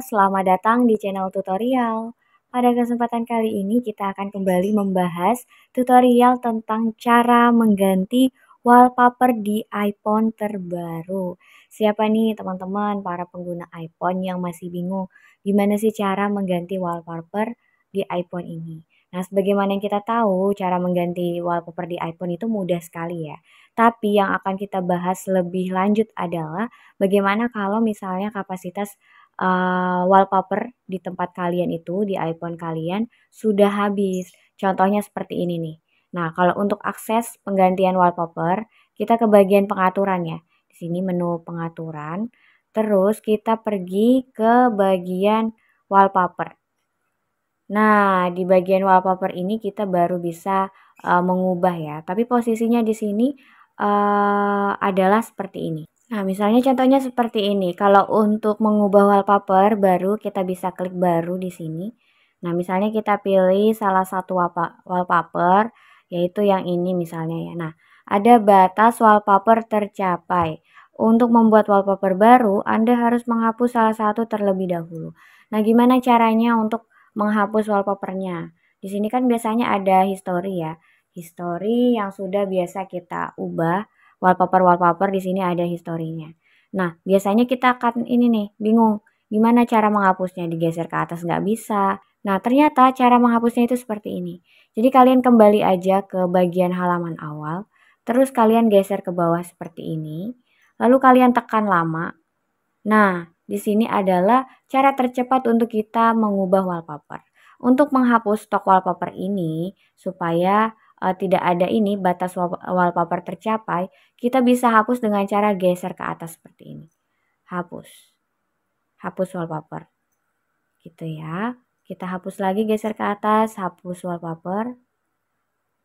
Selamat datang di channel tutorial. Pada kesempatan kali ini kita akan kembali membahas tutorial tentang cara mengganti wallpaper di iPhone terbaru. Siapa nih teman-teman para pengguna iPhone yang masih bingung gimana sih cara mengganti wallpaper di iPhone ini? Nah, sebagaimana yang kita tahu, cara mengganti wallpaper di iPhone itu mudah sekali ya. Tapi yang akan kita bahas lebih lanjut adalah bagaimana kalau misalnya kapasitas uh, wallpaper di tempat kalian itu, di iPhone kalian, sudah habis. Contohnya seperti ini nih. Nah, kalau untuk akses penggantian wallpaper, kita ke bagian pengaturan ya. Di sini menu pengaturan, terus kita pergi ke bagian wallpaper. Nah, di bagian wallpaper ini kita baru bisa uh, mengubah ya. Tapi posisinya di sini uh, adalah seperti ini. Nah, misalnya contohnya seperti ini. Kalau untuk mengubah wallpaper baru kita bisa klik baru di sini. Nah, misalnya kita pilih salah satu wallpaper yaitu yang ini misalnya ya. Nah, ada batas wallpaper tercapai. Untuk membuat wallpaper baru, Anda harus menghapus salah satu terlebih dahulu. Nah, gimana caranya untuk menghapus wallpapernya? Di sini kan biasanya ada history ya. History yang sudah biasa kita ubah wallpaper-wallpaper di sini ada historinya. Nah, biasanya kita akan ini nih, bingung gimana cara menghapusnya, digeser ke atas nggak bisa. Nah, ternyata cara menghapusnya itu seperti ini. Jadi kalian kembali aja ke bagian halaman awal, terus kalian geser ke bawah seperti ini, lalu kalian tekan lama. Nah, di sini adalah cara tercepat untuk kita mengubah wallpaper. Untuk menghapus stok wallpaper ini supaya uh, tidak ada ini batas wallpaper tercapai, kita bisa hapus dengan cara geser ke atas seperti ini. Hapus. Hapus wallpaper. Gitu ya. Kita hapus lagi geser ke atas, hapus wallpaper.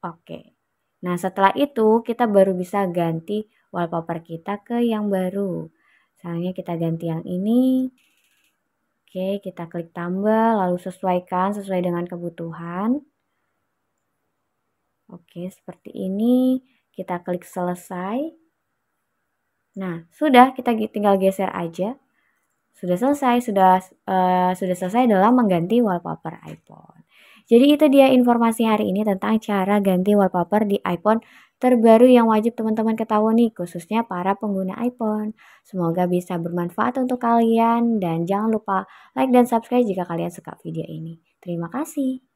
Oke. Nah, setelah itu kita baru bisa ganti wallpaper kita ke yang baru. Misalnya kita ganti yang ini. Oke, kita klik tambah lalu sesuaikan sesuai dengan kebutuhan. Oke, seperti ini. Kita klik selesai. Nah, sudah kita tinggal geser aja. Sudah selesai, sudah uh, sudah selesai dalam mengganti wallpaper iPhone. Jadi itu dia informasi hari ini tentang cara ganti wallpaper di iPhone terbaru yang wajib teman-teman ketahui nih khususnya para pengguna iPhone. Semoga bisa bermanfaat untuk kalian dan jangan lupa like dan subscribe jika kalian suka video ini. Terima kasih.